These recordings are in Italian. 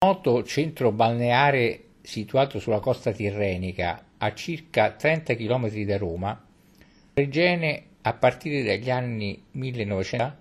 Noto centro balneare situato sulla costa tirrenica, a circa trenta chilometri da Roma, Fregene a partire dagli anni 1900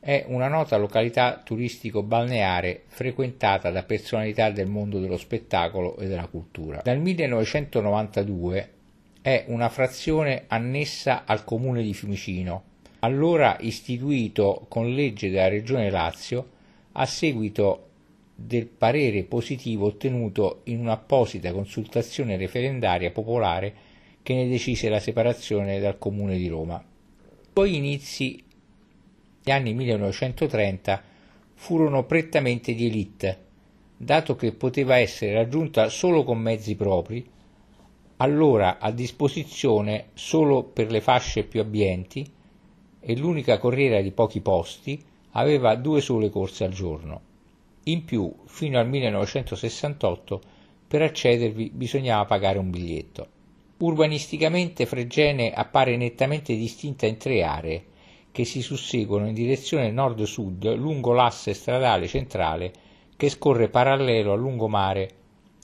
è una nota località turistico-balneare frequentata da personalità del mondo dello spettacolo e della cultura. Dal 1992 è una frazione annessa al comune di Fiumicino, allora istituito con legge della regione Lazio a seguito del parere positivo ottenuto in un'apposita consultazione referendaria popolare che ne decise la separazione dal Comune di Roma. Poi inizi gli anni 1930 furono prettamente di elite, dato che poteva essere raggiunta solo con mezzi propri, allora a disposizione solo per le fasce più abbienti e l'unica corriera di pochi posti aveva due sole corse al giorno. In più, fino al 1968, per accedervi bisognava pagare un biglietto. Urbanisticamente Fregene appare nettamente distinta in tre aree, che si susseguono in direzione nord-sud lungo l'asse stradale centrale che scorre parallelo al lungomare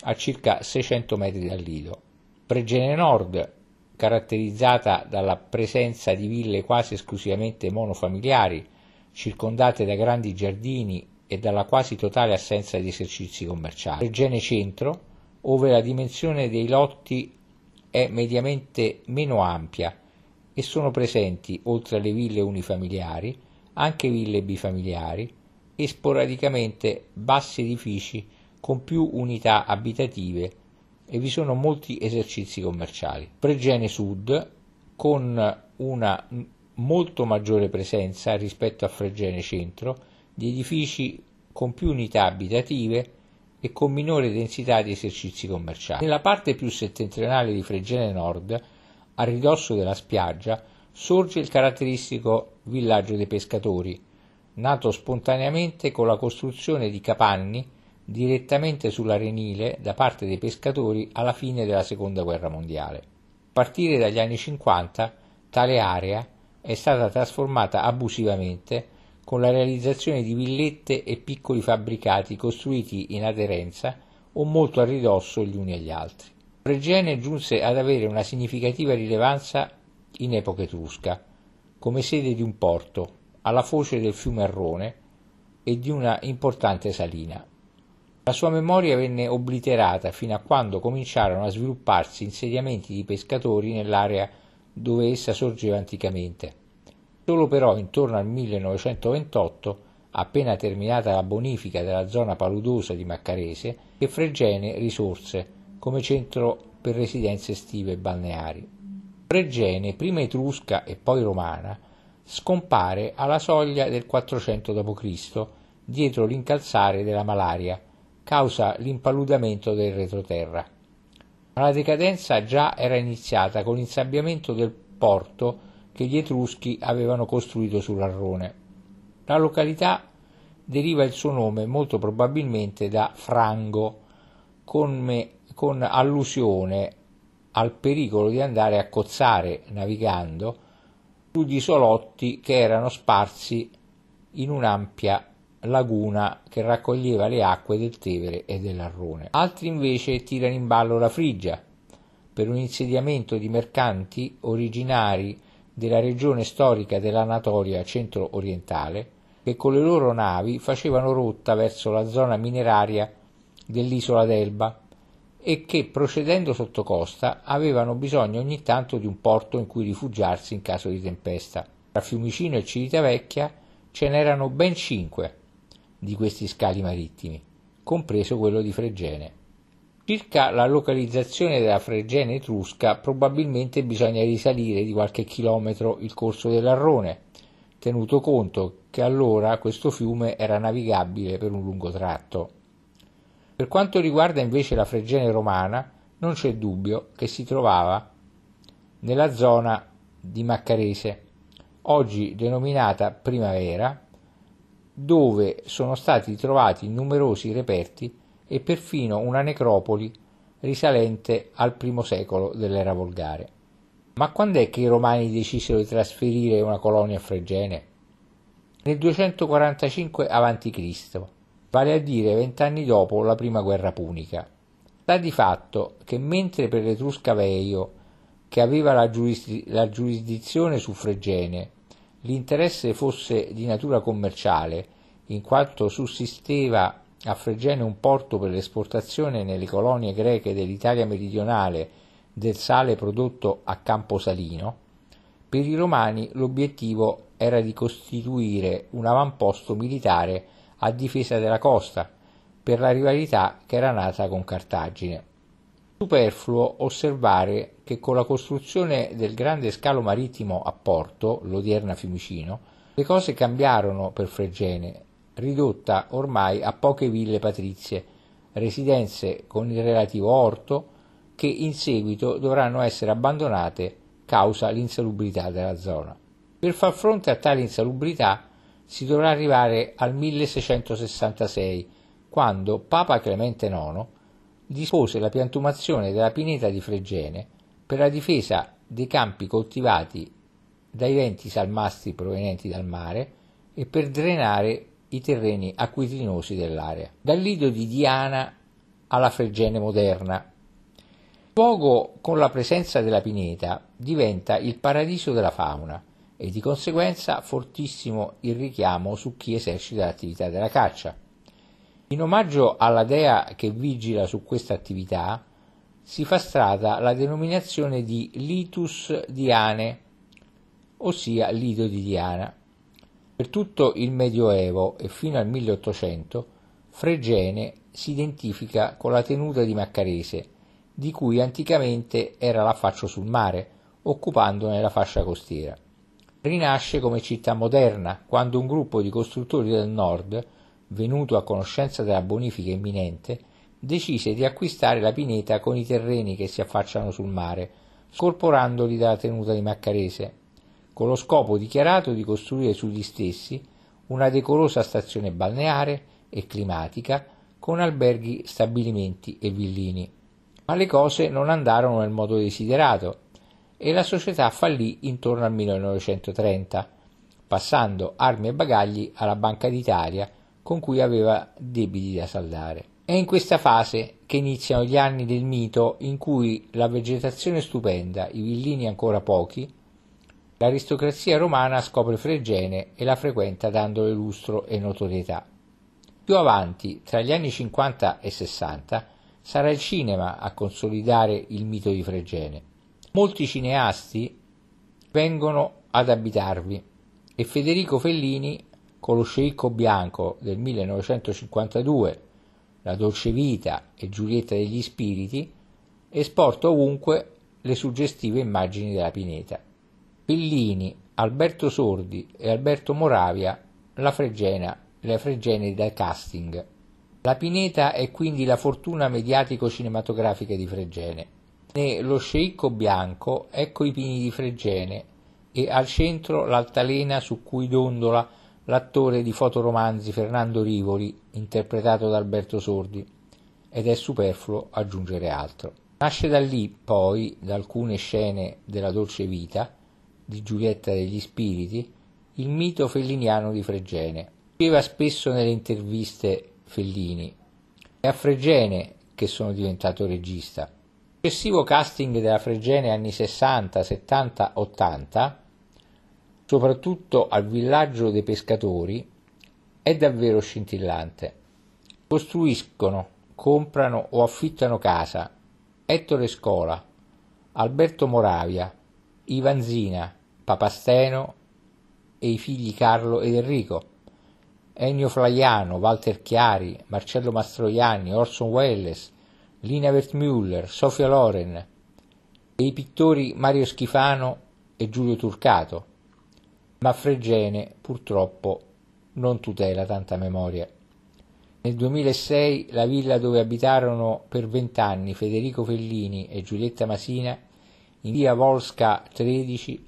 a circa 600 metri dal Lido. Fregene Nord, caratterizzata dalla presenza di ville quasi esclusivamente monofamiliari, circondate da grandi giardini e dalla quasi totale assenza di esercizi commerciali. Per Centro, ove la dimensione dei lotti è mediamente meno ampia e sono presenti, oltre alle ville unifamiliari, anche ville bifamiliari e sporadicamente bassi edifici con più unità abitative e vi sono molti esercizi commerciali. Pregene Sud con una molto maggiore presenza rispetto a Fregene Centro di edifici con più unità abitative e con minore densità di esercizi commerciali. Nella parte più settentrionale di Fregene Nord, a ridosso della spiaggia, sorge il caratteristico villaggio dei pescatori, nato spontaneamente con la costruzione di capanni direttamente sull'arenile da parte dei pescatori alla fine della Seconda Guerra Mondiale. A partire dagli anni 50 tale area è stata trasformata abusivamente con la realizzazione di villette e piccoli fabbricati costruiti in aderenza o molto a ridosso gli uni agli altri. Regene giunse ad avere una significativa rilevanza in epoca etrusca, come sede di un porto, alla foce del fiume Arrone e di una importante salina. La sua memoria venne obliterata fino a quando cominciarono a svilupparsi insediamenti di pescatori nell'area dove essa sorgeva anticamente. Solo però intorno al 1928, appena terminata la bonifica della zona paludosa di Maccarese, che Fregene risorse come centro per residenze estive e balneari. Fregene, prima etrusca e poi romana, scompare alla soglia del 400 d.C., dietro l'incalzare della malaria, causa l'impaludamento del retroterra. Ma la decadenza già era iniziata con l'insabbiamento del porto che gli Etruschi avevano costruito sull'Arrone. La località deriva il suo nome molto probabilmente da frango, con, me, con allusione al pericolo di andare a cozzare navigando sugli isolotti che erano sparsi in un'ampia laguna che raccoglieva le acque del Tevere e dell'Arrone. Altri invece tirano in ballo la Frigia per un insediamento di mercanti originari della regione storica dell'Anatolia centro-orientale, che con le loro navi facevano rotta verso la zona mineraria dell'isola d'Elba e che procedendo sotto costa avevano bisogno ogni tanto di un porto in cui rifugiarsi in caso di tempesta. Tra Fiumicino e Civitavecchia ce n'erano ben cinque di questi scali marittimi, compreso quello di Fregene. Circa la localizzazione della Fregene etrusca probabilmente bisogna risalire di qualche chilometro il corso dell'Arrone, tenuto conto che allora questo fiume era navigabile per un lungo tratto. Per quanto riguarda invece la Fregene romana, non c'è dubbio che si trovava nella zona di Maccarese, oggi denominata Primavera, dove sono stati trovati numerosi reperti e perfino una necropoli risalente al I secolo dell'era volgare. Ma quando è che i romani decisero di trasferire una colonia a Fregene? Nel 245 a.C., vale a dire vent'anni dopo la prima guerra punica. Sta di fatto che mentre per l'Etrusca Veio, che aveva la, giurisdi- la giurisdizione su Fregene, l'interesse fosse di natura commerciale, in quanto sussisteva a Fregene un porto per l'esportazione nelle colonie greche dell'Italia meridionale del sale prodotto a Camposalino, per i romani l'obiettivo era di costituire un avamposto militare a difesa della costa, per la rivalità che era nata con Cartagine. Superfluo osservare che con la costruzione del grande scalo marittimo a Porto, l'odierna Fiumicino, le cose cambiarono per Fregene ridotta ormai a poche ville patrizie, residenze con il relativo orto, che in seguito dovranno essere abbandonate causa l'insalubrità della zona. Per far fronte a tale insalubrità si dovrà arrivare al 1666, quando Papa Clemente IX dispose la piantumazione della pineta di Fregene per la difesa dei campi coltivati dai venti salmastri provenienti dal mare e per drenare i terreni acquitrinosi dell'area, dal lido di Diana alla Fregene moderna. Il luogo, con la presenza della pineta, diventa il paradiso della fauna e di conseguenza fortissimo il richiamo su chi esercita l'attività della caccia. In omaggio alla dea che vigila su questa attività, si fa strada la denominazione di Litus Diane, ossia Lido di Diana. Per tutto il Medioevo e fino al 1800, Fregene si identifica con la tenuta di Maccarese, di cui anticamente era l'affaccio sul mare, occupandone la fascia costiera. Rinasce come città moderna quando un gruppo di costruttori del nord, venuto a conoscenza della bonifica imminente, decise di acquistare la pineta con i terreni che si affacciano sul mare, scorporandoli dalla tenuta di Maccarese con lo scopo dichiarato di costruire sugli stessi una decorosa stazione balneare e climatica con alberghi, stabilimenti e villini. Ma le cose non andarono nel modo desiderato e la società fallì intorno al 1930, passando armi e bagagli alla Banca d'Italia con cui aveva debiti da saldare. È in questa fase che iniziano gli anni del mito in cui la vegetazione stupenda, i villini ancora pochi, L'aristocrazia romana scopre Fregene e la frequenta dandole lustro e notorietà. Più avanti, tra gli anni 50 e 60, sarà il cinema a consolidare il mito di Fregene. Molti cineasti vengono ad abitarvi e Federico Fellini, con lo sceicco bianco del 1952, La dolce vita e Giulietta degli spiriti, esporta ovunque le suggestive immagini della pineta. Pillini, Alberto Sordi e Alberto Moravia la Fregena, le Fregene da casting. La Pineta è quindi la fortuna mediatico-cinematografica di Fregene. Ne lo sceicco bianco ecco i pini di Fregene e al centro l'altalena su cui dondola l'attore di fotoromanzi Fernando Rivoli, interpretato da Alberto Sordi, ed è superfluo aggiungere altro. Nasce da lì, poi, da alcune scene della dolce vita, di Giulietta degli Spiriti, il mito felliniano di Fregene. Scriveva spesso nelle interviste Fellini, è a Fregene che sono diventato regista. Il successivo casting della Fregene anni 60, 70, 80, soprattutto al villaggio dei pescatori, è davvero scintillante. Costruiscono, comprano o affittano casa Ettore Scola, Alberto Moravia, Ivanzina, Papasteno e i figli Carlo ed Enrico, Ennio Flaiano, Walter Chiari, Marcello Mastroianni, Orson Welles, Lina Wertmüller, Sofia Loren e i pittori Mario Schifano e Giulio Turcato, ma Fregene purtroppo non tutela tanta memoria. Nel 2006 la villa dove abitarono per vent'anni Federico Fellini e Giulietta Masina in via Volsca 13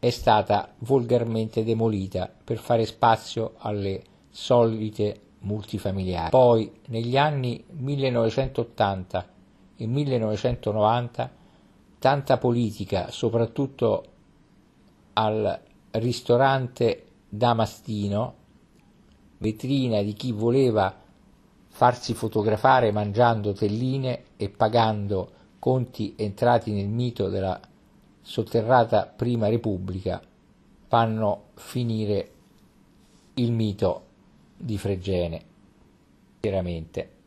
è stata volgarmente demolita per fare spazio alle solite multifamiliari. Poi negli anni 1980 e 1990 tanta politica, soprattutto al ristorante Damastino, vetrina di chi voleva farsi fotografare mangiando telline e pagando conti entrati nel mito della sotterrata prima repubblica fanno finire il mito di Fregene, chiaramente.